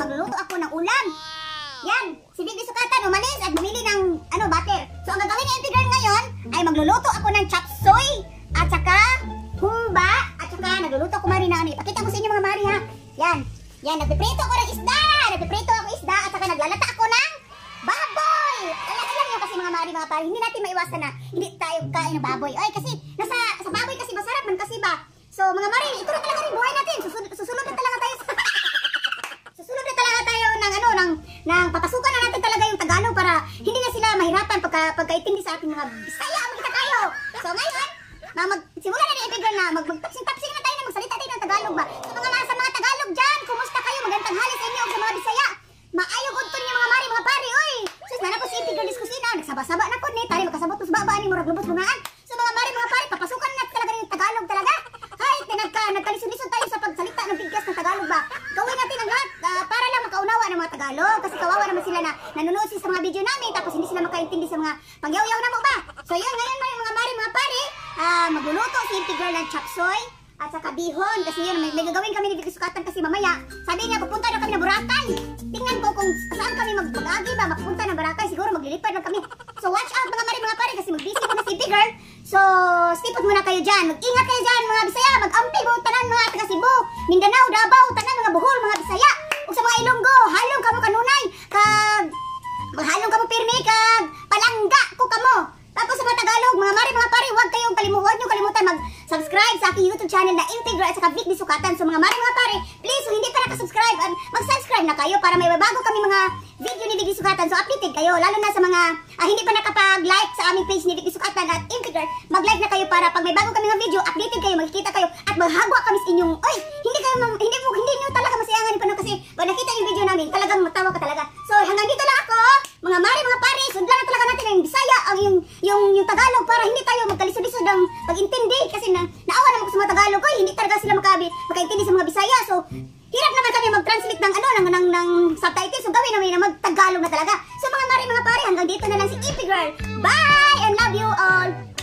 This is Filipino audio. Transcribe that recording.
magluluto ako ng ulam. Yan, si Bibi Sukatan umalis at bumili ng ano, butter. So ang gagawin ni Auntie Girl ngayon ay magluluto ako ng chop soy at saka humba at saka nagluluto ko mari na ano. Pakita ko sa inyo mga mari ha. Yan, yan, nagpiprito ako ng isda. Nagpiprito ako isda at saka naglalata ako ng baboy. Lalaki lang yun kasi mga mari mga pari. Hindi natin maiwasan na hindi tayo kain ng baboy. Oy, kasi nasa sa baboy kasi masarap man kasi ba. So mga mari, ito nang papasukan na natin talaga yung Tagalog para hindi na sila mahirapan pagka, pagkaintindi sa ating mga Bisaya. Magkita tayo. So ngayon, na mag, simula na ni Epigram na mag, magtapsing-tapsing na tayo na magsalita tayo ng Tagalog ba. So mga mga mga Tagalog dyan, kumusta kayo? Magandang hali sa inyo sa mga Bisaya. Maayong udto niyo mga mari, mga pari, oy! Sus, na na po si Epigram diskusina. Nagsaba-saba na ko ni, Tari magkasabot sa babaan ni Murag Lubos Lunaan. So mga mari, mga pari, papasukan na talaga ng Tagalog talaga. Hay, na nagka, nagkalisod tayo sa pagsalita ng bigkas ng Tagalog ba. Gawin natin ang lahat mga Tagalog kasi kawawa naman sila na nanonood sila sa mga video namin tapos hindi sila makaintindi sa mga pagyaw-yaw na mo ba? So yun, ngayon may mga mari, mga pare, uh, magluluto si Inti ng chapsoy at saka bihon kasi yun, may, may gagawin kami ni Sukatan kasi mamaya sabi niya pupunta na kami na Boracay tingnan ko kung saan kami mag agi ba mapupunta na Boracay siguro maglilipad lang kami so watch out mga mari, mga pare kasi magbisi ko na si Inti Girl So, stipot muna kayo dyan. Mag-ingat kayo dyan, mga Bisaya. Mag-ampi, mga tanan, mga taga Cebu. Mindanao, Davao, tanan, mga buhol, mga mga mare, mga pare, huwag kayong kalimutan, huwag niyong kalimutan mag-subscribe sa aking YouTube channel na Integro at saka Vic Sukatan. So mga mare, mga pare, please, kung hindi pa nakasubscribe, ah, mag-subscribe na kayo para may bago kami mga video ni Vic Sukatan. So updated kayo, lalo na sa mga ah, hindi pa nakapag-like sa aming page ni Vic Sukatan at Integro, mag-like na kayo para pag may bago kami mga video, updated kayo, makikita kayo at maghagwa kami sa inyong, oy, hindi kayo, hindi, hindi, hindi nyo yung, yung Tagalog para hindi tayo magkalisod-lisod ng pag-intindi kasi na, naawa naman ko sa mga Tagalog ay hindi talaga sila makabi, makaintindi sa mga Bisaya so hirap naman kami mag-translate ng ano ng, ng, ng subtitles so gawin namin na mag-Tagalog na talaga so mga mare mga pare hanggang dito na lang si Ipigirl bye and love you all